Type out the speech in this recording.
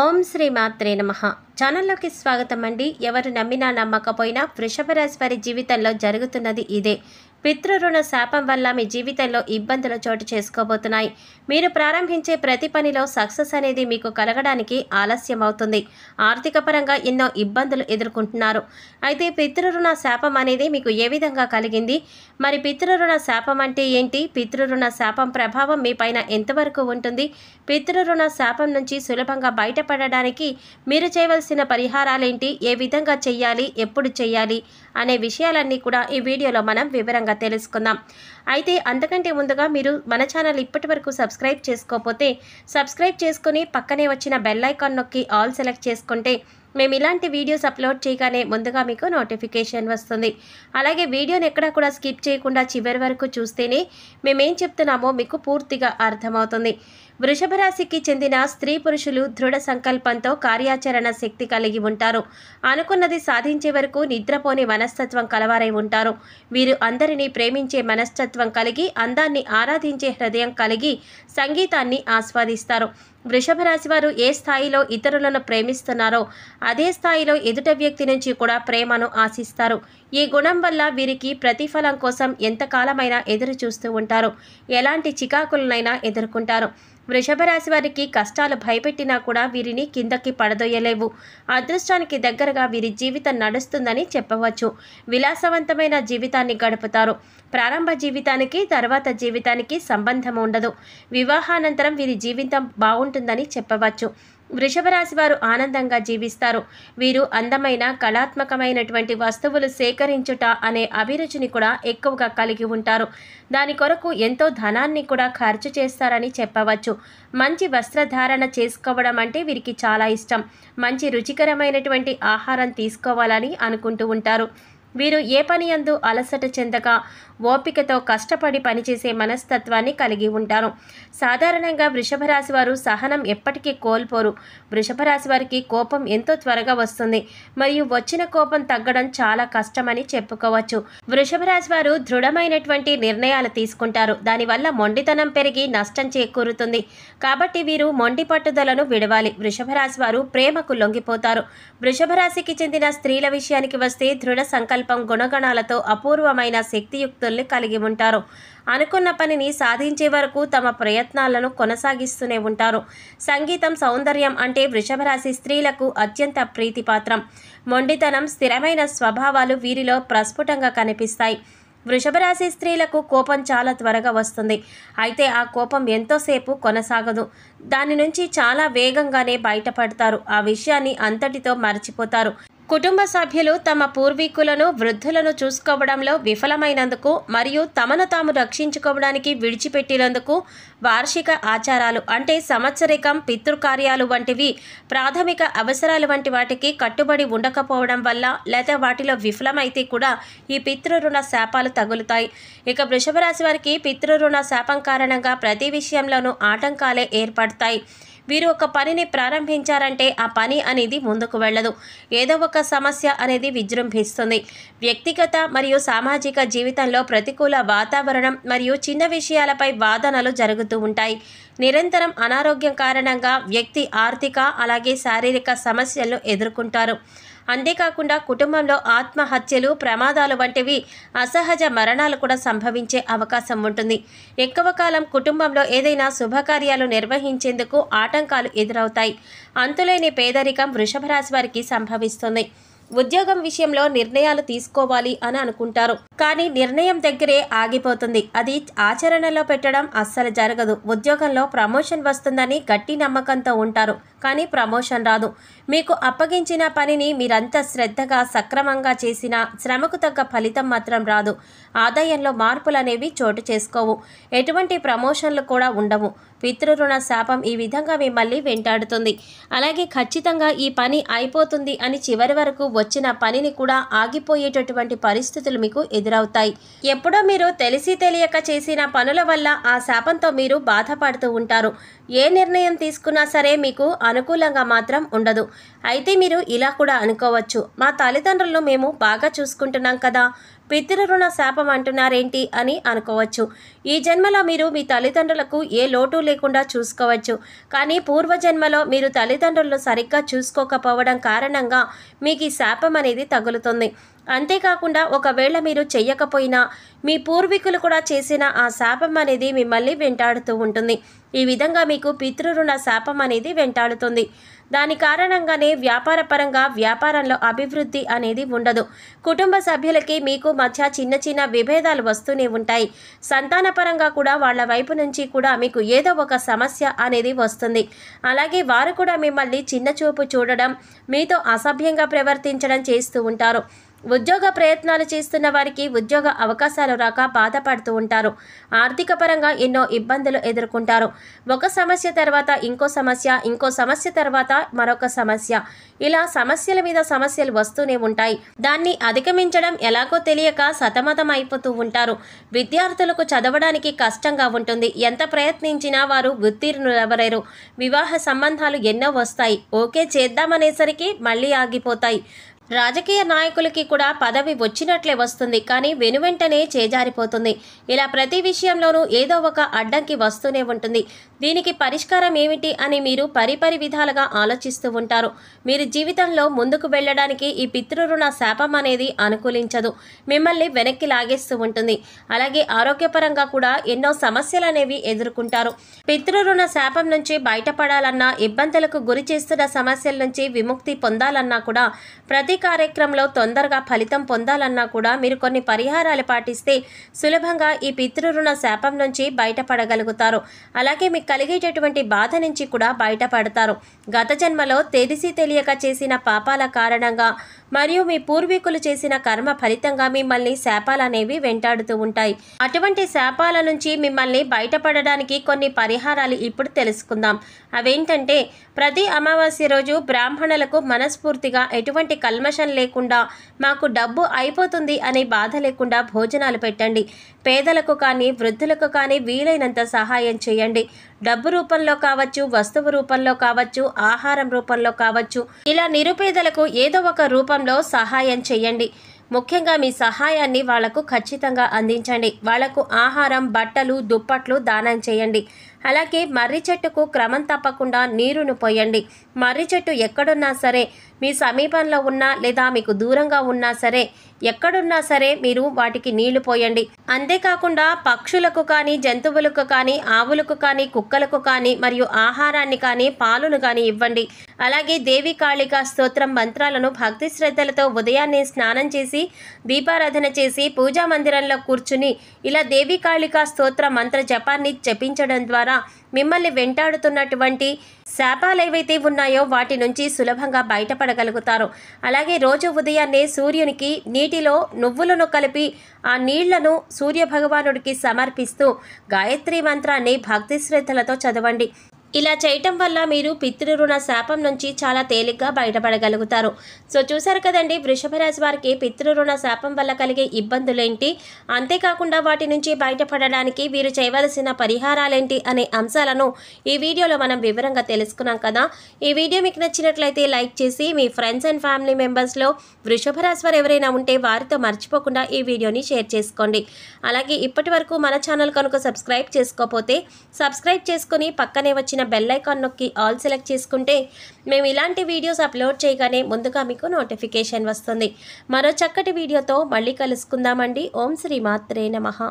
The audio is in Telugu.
ఓం శ్రీ మాత్రే నమ ఛానల్లోకి స్వాగతం అండి ఎవరు నమ్మినా నమ్మకపోయినా వృషభ రాశి వారి జీవితంలో జరుగుతున్నది ఇదే పితృరుణ శాపం వల్ల మీ జీవితంలో ఇబ్బందులు చోటు చేసుకోబోతున్నాయి మీరు ప్రారంభించే ప్రతి పనిలో సక్సెస్ అనేది మీకు కలగడానికి ఆలస్యం అవుతుంది ఆర్థిక పరంగా ఎన్నో ఇబ్బందులు ఎదుర్కొంటున్నారు అయితే పితృరుణ శాపం అనేది మీకు ఏ విధంగా కలిగింది మరి పితృరుణ శాపం అంటే ఏంటి పితృరుణ శాపం ప్రభావం మీపైన ఎంతవరకు ఉంటుంది పితృరుణ శాపం నుంచి సులభంగా బయటపడడానికి మీరు చేయవలసిన పరిహారాలేంటి ఏ విధంగా చేయాలి ఎప్పుడు చేయాలి అనే విషయాలన్నీ కూడా ఈ వీడియోలో మనం వివరంగా వివరంగా తెలుసుకుందాం అయితే అంతకంటే ముందుగా మీరు మన ఛానల్ ఇప్పటి వరకు సబ్స్క్రైబ్ చేసుకోకపోతే సబ్స్క్రైబ్ చేసుకుని పక్కనే వచ్చిన బెల్ ఐకాన్ నొక్కి ఆల్ సెలెక్ట్ చేసుకుంటే మేము ఇలాంటి వీడియోస్ అప్లోడ్ చేయగానే ముందుగా మీకు నోటిఫికేషన్ వస్తుంది అలాగే వీడియోని ఎక్కడా కూడా స్కిప్ చేయకుండా చివరి వరకు చూస్తేనే మేమేం చెప్తున్నామో మీకు పూర్తిగా అర్థమవుతుంది వృషభ రాశికి చెందిన స్త్రీ పురుషులు దృఢ సంకల్పంతో కార్యాచరణ శక్తి కలిగి ఉంటారు అనుకున్నది సాధించే వరకు నిద్రపోని మనస్తత్వం కలవారై ఉంటారు వీరు అందరినీ ప్రేమించే మనస్తత్వం కలిగి అందాన్ని ఆరాధించే హృదయం కలిగి సంగీతాన్ని ఆస్వాదిస్తారు వృషభ రాశి వారు ఏ స్థాయిలో ఇతరులను ప్రేమిస్తున్నారో అదే స్థాయిలో ఎదుట వ్యక్తి నుంచి కూడా ప్రేమను ఆశిస్తారు ఈ గుణం వల్ల వీరికి ప్రతిఫలం కోసం ఎంతకాలమైనా ఎదురు చూస్తూ ఉంటారు ఎలాంటి చికాకులనైనా ఎదుర్కొంటారు వృషభ రాశి వారికి కష్టాలు భయపెట్టినా కూడా వీరిని కిందకి పడదొయ్యలేవు అదృష్టానికి దగ్గరగా వీరి జీవితం నడుస్తుందని చెప్పవచ్చు విలాసవంతమైన జీవితాన్ని గడుపుతారు ప్రారంభ జీవితానికి తర్వాత జీవితానికి సంబంధం ఉండదు వివాహానంతరం వీరి జీవితం బాగుంటుందని చెప్పవచ్చు వృషభరాశి వారు ఆనందంగా జీవిస్తారు వీరు అందమైన కళాత్మకమైనటువంటి వస్తువులు సేకరించుట అనే అభిరుచిని కూడా ఎక్కువగా కలిగి ఉంటారు దాని కొరకు ఎంతో ధనాన్ని కూడా ఖర్చు చేస్తారని చెప్పవచ్చు మంచి వస్త్రధారణ చేసుకోవడం అంటే వీరికి చాలా ఇష్టం మంచి రుచికరమైనటువంటి ఆహారం తీసుకోవాలని అనుకుంటూ ఉంటారు వీరు ఏ పని అందు అలసట చెందక ఓపికతో కష్టపడి పనిచేసే మనస్తత్వాన్ని కలిగి ఉంటారు సాధారణంగా వృషభ రాశి వారు సహనం ఎప్పటికీ కోల్పోరు వృషభ రాశి వారికి కోపం ఎంతో త్వరగా వస్తుంది మరియు వచ్చిన కోపం తగ్గడం చాలా కష్టమని చెప్పుకోవచ్చు వృషభ రాశి వారు దృఢమైనటువంటి నిర్ణయాలు తీసుకుంటారు దానివల్ల మొండితనం పెరిగి నష్టం చేకూరుతుంది కాబట్టి వీరు మొండి పట్టుదలను విడవాలి వృషభ రాశి వారు ప్రేమకు లొంగిపోతారు వృషభ రాశికి చెందిన స్త్రీల విషయానికి వస్తే దృఢ సంకల్ప సంకల్పం గుణగణాలతో అపూర్వమైన శక్తియుక్తుల్ని కలిగి ఉంటారు అనుకున్న పనిని సాధించే వరకు తమ ప్రయత్నాలను కొనసాగిస్తూనే ఉంటారు సంగీతం సౌందర్యం అంటే వృషభరాశి స్త్రీలకు అత్యంత ప్రీతిపాత్రం మొండితనం స్థిరమైన స్వభావాలు వీరిలో ప్రస్ఫుటంగా కనిపిస్తాయి వృషభరాశి స్త్రీలకు కోపం చాలా త్వరగా వస్తుంది అయితే ఆ కోపం ఎంతోసేపు కొనసాగదు దాని నుంచి చాలా వేగంగానే బయటపడతారు ఆ విషయాన్ని అంతటితో మర్చిపోతారు కుటుంబ సభ్యులు తమ పూర్వీకులను వృద్ధులను చూసుకోవడంలో విఫలమైనందుకు మరియు తమను తాము రక్షించుకోవడానికి విడిచిపెట్టినందుకు వార్షిక ఆచారాలు అంటే సంవత్సరికం పితృకార్యాలు వంటివి ప్రాథమిక అవసరాలు వంటి వాటికి కట్టుబడి ఉండకపోవడం వల్ల లేదా వాటిలో విఫలమైతే కూడా ఈ పితృరుణ శాపాలు తగులుతాయి ఇక వృషభ రాశి వారికి పితృరుణ శాపం కారణంగా ప్రతి విషయంలోనూ ఆటంకాలే ఏర్పడతాయి వీరు ఒక పనిని ప్రారంభించారంటే ఆ పని అనేది ముందుకు వెళ్ళదు ఏదో ఒక సమస్య అనేది విజృంభిస్తుంది వ్యక్తిగత మరియు సామాజిక జీవితంలో ప్రతికూల వాతావరణం మరియు చిన్న విషయాలపై వాదనలు జరుగుతూ ఉంటాయి నిరంతరం అనారోగ్యం కారణంగా వ్యక్తి ఆర్థిక అలాగే శారీరక సమస్యలను ఎదుర్కొంటారు అంతేకాకుండా కుటుంబంలో ఆత్మహత్యలు ప్రమాదాలు వంటివి అసహజ మరణాలు కూడా సంభవించే అవకాశం ఉంటుంది ఎక్కువ కాలం కుటుంబంలో ఏదైనా శుభకార్యాలు నిర్వహించేందుకు ఆటంకాలు ఎదురవుతాయి అంతులేని పేదరికం వృషభ రాశి వారికి సంభవిస్తుంది ఉద్యోగం విషయంలో నిర్ణయాలు తీసుకోవాలి అని అనుకుంటారు కానీ నిర్ణయం దగ్గరే ఆగిపోతుంది అది ఆచరణలో పెట్టడం అస్సలు జరగదు ఉద్యోగంలో ప్రమోషన్ వస్తుందని గట్టి నమ్మకంతో ఉంటారు కానీ ప్రమోషన్ రాదు మీకు అప్పగించిన పనిని మీరంతా శ్రద్ధగా సక్రమంగా చేసిన శ్రమకు తగ్గ ఫలితం మాత్రం రాదు ఆదాయంలో మార్పులు అనేవి చోటు చేసుకోవు ఎటువంటి ప్రమోషన్లు కూడా ఉండవు పితృరుణ శాపం ఈ విధంగా మిమ్మల్ని వెంటాడుతుంది అలాగే ఖచ్చితంగా ఈ పని అయిపోతుంది అని చివరి వరకు వచ్చిన పనిని కూడా ఆగిపోయేటటువంటి పరిస్థితులు మీకు ఎదురు ఎదురవుతాయి ఎప్పుడో మీరు తెలిసి తెలియక చేసిన పనుల వల్ల ఆ శాపంతో మీరు బాధపడుతూ ఉంటారు ఏ నిర్ణయం తీసుకున్నా సరే మీకు అనుకూలంగా మాత్రం ఉండదు అయితే మీరు ఇలా కూడా అనుకోవచ్చు మా తల్లిదండ్రులను మేము బాగా చూసుకుంటున్నాం కదా పితృరుణ శాపం అంటున్నారేంటి అని అనుకోవచ్చు ఈ జన్మలో మీరు మీ తల్లిదండ్రులకు ఏ లోటు లేకుండా చూసుకోవచ్చు కానీ పూర్వజన్మలో మీరు తల్లిదండ్రులను సరిగ్గా చూసుకోకపోవడం కారణంగా మీకు ఈ శాపం అనేది తగులుతుంది అంతేకాకుండా ఒకవేళ మీరు చెయ్యకపోయినా మీ పూర్వీకులు కూడా చేసిన ఆ శాపం అనేది మిమ్మల్ని వెంటాడుతూ ఉంటుంది ఈ విధంగా మీకు పితృరుణ శాపం అనేది వెంటాడుతుంది దాని కారణంగానే వ్యాపారపరంగా వ్యాపారంలో అభివృద్ధి అనేది ఉండదు కుటుంబ సభ్యులకి మీకు మధ్య చిన్న చిన్న విభేదాలు వస్తూనే ఉంటాయి సంతానపరంగా కూడా వాళ్ళ వైపు నుంచి కూడా మీకు ఏదో ఒక సమస్య అనేది వస్తుంది అలాగే వారు కూడా మిమ్మల్ని చిన్న చూపు చూడడం మీతో అసభ్యంగా ప్రవర్తించడం చేస్తూ ఉంటారు ఉద్యోగ ప్రయత్నాలు చేస్తున్న వారికి ఉద్యోగ అవకాశాలు రాక బాధపడుతూ ఉంటారు ఆర్థిక పరంగా ఎన్నో ఇబ్బందులు ఎదుర్కొంటారు ఒక సమస్య తర్వాత ఇంకో సమస్య ఇంకో సమస్య తర్వాత మరొక సమస్య ఇలా సమస్యల మీద సమస్యలు వస్తూనే ఉంటాయి దాన్ని అధిగమించడం ఎలాగో తెలియక సతమతం అయిపోతూ ఉంటారు విద్యార్థులకు చదవడానికి కష్టంగా ఉంటుంది ఎంత ప్రయత్నించినా వారు ఉత్తీర్ణులెవరేరు వివాహ సంబంధాలు ఎన్నో వస్తాయి ఓకే చేద్దామనేసరికి మళ్ళీ ఆగిపోతాయి రాజకీయ నాయకులకి కూడా పదవి వచ్చినట్లే వస్తుంది కానీ వెనువెంటనే చేజారిపోతుంది ఇలా ప్రతి విషయంలోనూ ఏదో ఒక అడ్డంకి వస్తూనే ఉంటుంది దీనికి పరిష్కారం ఏమిటి అని మీరు పరిపరి విధాలుగా ఆలోచిస్తూ ఉంటారు మీరు జీవితంలో ముందుకు వెళ్ళడానికి ఈ పితృరుణ శాపం అనేది అనుకూలించదు మిమ్మల్ని వెనక్కి లాగేస్తూ ఉంటుంది అలాగే ఆరోగ్యపరంగా కూడా ఎన్నో సమస్యలు అనేవి ఎదుర్కొంటారు పితృరుణ శాపం నుంచి బయటపడాలన్నా ఇబ్బందులకు గురి చేస్తున్న సమస్యల నుంచి విముక్తి పొందాలన్నా కూడా ప్రతి కార్యక్రమంలో తొందరగా ఫలితం పొందాలన్నా కూడా మీరు కొన్ని పరిహారాలు పాటిస్తే సులభంగా ఈ పితృరుణ శాపం నుంచి బయటపడగలుగుతారు అలాగే మీ కలిగేటటువంటి బాధ నుంచి కూడా బయటపడతారు గత జన్మలో తెలిసి తెలియక చేసిన పాపాల కారణంగా మరియు మీ పూర్వీకులు చేసిన కర్మ ఫలితంగా మిమ్మల్ని శాపాలనేవి వెంటాడుతూ ఉంటాయి అటువంటి శాపాల నుంచి మిమ్మల్ని బయటపడడానికి కొన్ని పరిహారాలు ఇప్పుడు తెలుసుకుందాం అవేంటంటే ప్రతి అమావాస్య రోజు బ్రాహ్మణులకు మనస్ఫూర్తిగా ఎటువంటి కల్మషం లేకుండా మాకు డబ్బు అయిపోతుంది అనే బాధ లేకుండా భోజనాలు పెట్టండి పేదలకు కానీ వృద్ధులకు కానీ వీలైనంత సహాయం చేయండి డబ్బు రూపంలో కావచ్చు వస్తువు రూపంలో కావచ్చు ఆహారం రూపంలో కావచ్చు ఇలా నిరుపేదలకు ఏదో ఒక రూపంలో సహాయం చేయండి ముఖ్యంగా మీ సహాయాన్ని వాళ్లకు ఖచ్చితంగా అందించండి వాళ్లకు ఆహారం బట్టలు దుప్పట్లు దానం చేయండి అలాగే మర్రి చెట్టుకు క్రమం తప్పకుండా నీరును పోయండి మర్రి చెట్టు ఎక్కడున్నా సరే మీ సమీపంలో ఉన్నా లేదా మీకు దూరంగా ఉన్నా సరే ఎక్కడున్నా సరే మీరు వాటికి నీళ్లు పోయండి అంతేకాకుండా పక్షులకు కానీ జంతువులకు కానీ ఆవులకు కానీ కుక్కలకు కానీ మరియు ఆహారాన్ని కానీ పాలును కానీ ఇవ్వండి అలాగే దేవి కాళికా స్తోత్రం మంత్రాలను భక్తి శ్రద్ధలతో ఉదయాన్నే స్నానం చేసి దీపారాధన చేసి పూజా మందిరంలో కూర్చుని ఇలా దేవి కాళికా స్తోత్ర మంత్ర జపాన్ని జపించడం ద్వారా మిమ్మల్ని వెంటాడుతున్నటువంటి శాపాలు ఏవైతే ఉన్నాయో వాటి నుంచి సులభంగా బయటపడగలుగుతారు అలాగే రోజు ఉదయాన్నే సూర్యునికి నీటిలో నువ్వులను కలిపి ఆ నీళ్లను సూర్య భగవానుడికి సమర్పిస్తూ గాయత్రి మంత్రాన్ని భక్తి శ్రద్ధలతో చదవండి ఇలా చేయటం వల్ల మీరు పితృరుణ శాపం నుంచి చాలా తేలిగ్గా బయటపడగలుగుతారు సో చూసారు కదండి వృషభ రాశి వారికి పితృరుణ శాపం వల్ల కలిగే ఇబ్బందులేంటి అంతేకాకుండా వాటి నుంచి బయటపడడానికి వీరు చేయవలసిన పరిహారాలేంటి అనే అంశాలను ఈ వీడియోలో మనం వివరంగా తెలుసుకున్నాం కదా ఈ వీడియో మీకు నచ్చినట్లయితే లైక్ చేసి మీ ఫ్రెండ్స్ అండ్ ఫ్యామిలీ మెంబర్స్లో వృషభ రాశి వారు ఎవరైనా ఉంటే వారితో మర్చిపోకుండా ఈ వీడియోని షేర్ చేసుకోండి అలాగే ఇప్పటి మన ఛానల్ కనుక సబ్స్క్రైబ్ చేసుకోకపోతే సబ్స్క్రైబ్ చేసుకుని పక్కనే వచ్చిన బెల్లైకాన్ నొక్కి ఆల్ సెలెక్ట్ చేసుకుంటే మేము ఇలాంటి వీడియోస్ అప్లోడ్ చేయగానే ముందుగా మీకు నోటిఫికేషన్ వస్తుంది మరో చక్కటి వీడియోతో మళ్ళీ కలుసుకుందామండి ఓం శ్రీ మాత్రే నమ